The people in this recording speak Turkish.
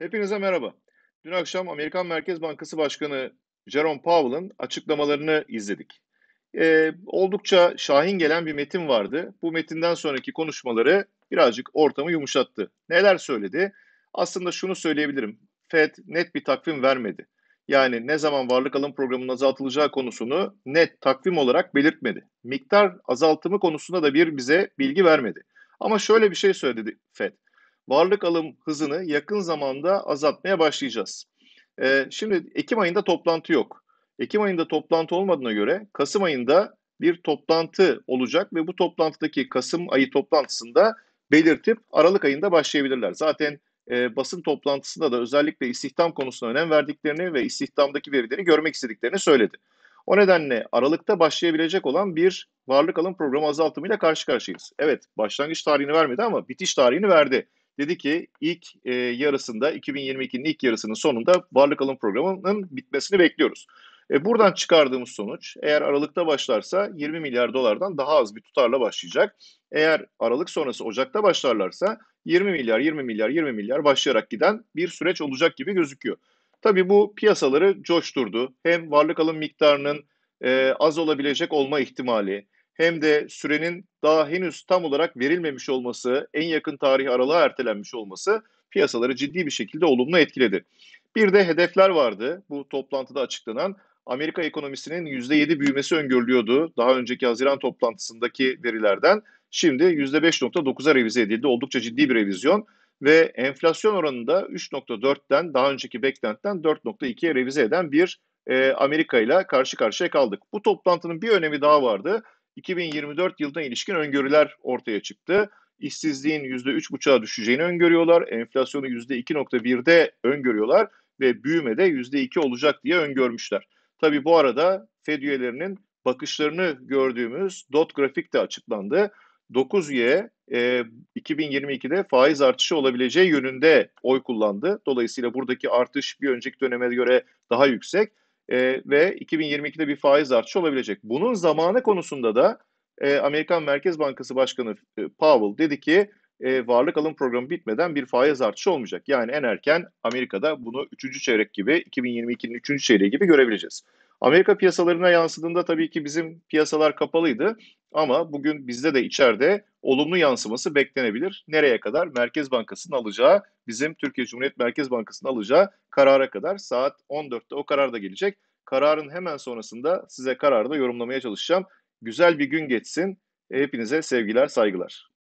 Hepinize merhaba. Dün akşam Amerikan Merkez Bankası Başkanı Jerome Powell'ın açıklamalarını izledik. Ee, oldukça şahin gelen bir metin vardı. Bu metinden sonraki konuşmaları birazcık ortamı yumuşattı. Neler söyledi? Aslında şunu söyleyebilirim. Fed net bir takvim vermedi. Yani ne zaman varlık alım programının azaltılacağı konusunu net takvim olarak belirtmedi. Miktar azaltımı konusunda da bir bize bilgi vermedi. Ama şöyle bir şey söyledi Fed varlık alım hızını yakın zamanda azaltmaya başlayacağız. E, şimdi Ekim ayında toplantı yok. Ekim ayında toplantı olmadığına göre Kasım ayında bir toplantı olacak ve bu toplantıdaki Kasım ayı toplantısında belirtip Aralık ayında başlayabilirler. Zaten e, basın toplantısında da özellikle istihdam konusuna önem verdiklerini ve istihdamdaki verileri görmek istediklerini söyledi. O nedenle Aralık'ta başlayabilecek olan bir varlık alım programı azaltımıyla karşı karşıyayız. Evet başlangıç tarihini vermedi ama bitiş tarihini verdi. Dedi ki ilk e, yarısında 2022'nin ilk yarısının sonunda varlık alım programının bitmesini bekliyoruz. E, buradan çıkardığımız sonuç eğer Aralık'ta başlarsa 20 milyar dolardan daha az bir tutarla başlayacak. Eğer Aralık sonrası Ocak'ta başlarlarsa 20 milyar 20 milyar 20 milyar başlayarak giden bir süreç olacak gibi gözüküyor. Tabii bu piyasaları coşturdu. Hem varlık alım miktarının e, az olabilecek olma ihtimali, hem de sürenin daha henüz tam olarak verilmemiş olması, en yakın tarih aralığa ertelenmiş olması piyasaları ciddi bir şekilde olumlu etkiledi. Bir de hedefler vardı bu toplantıda açıklanan. Amerika ekonomisinin %7 büyümesi öngörülüyordu daha önceki Haziran toplantısındaki verilerden. Şimdi %5.9'a revize edildi. Oldukça ciddi bir revizyon ve enflasyon oranında 3.4'ten daha önceki beklentten 4.2'ye revize eden bir e, Amerika ile karşı karşıya kaldık. Bu toplantının bir önemi daha vardı. 2024 yılına ilişkin öngörüler ortaya çıktı. İşsizliğin %3,5'a düşeceğini öngörüyorlar. Enflasyonu %2,1'de öngörüyorlar ve büyüme de %2 olacak diye öngörmüşler. Tabii bu arada Fed üyelerinin bakışlarını gördüğümüz dot grafik de açıklandı. 9 üye e, 2022'de faiz artışı olabileceği yönünde oy kullandı. Dolayısıyla buradaki artış bir önceki döneme göre daha yüksek e, ve 2022'de bir faiz artışı olabilecek. Bunun zamanı konusunda da e, Amerikan Merkez Bankası Başkanı e, Powell dedi ki e, varlık alım programı bitmeden bir faiz artışı olmayacak. Yani en erken Amerika'da bunu 3. çeyrek gibi 2022'nin 3. çeyreği gibi görebileceğiz. Amerika piyasalarına yansıdığında tabii ki bizim piyasalar kapalıydı ama bugün bizde de içeride olumlu yansıması beklenebilir. Nereye kadar? Merkez Bankası'nın alacağı, bizim Türkiye Cumhuriyet Merkez Bankası'nın alacağı karara kadar. Saat 14'te o karar da gelecek. Kararın hemen sonrasında size kararı da yorumlamaya çalışacağım. Güzel bir gün geçsin. Hepinize sevgiler, saygılar.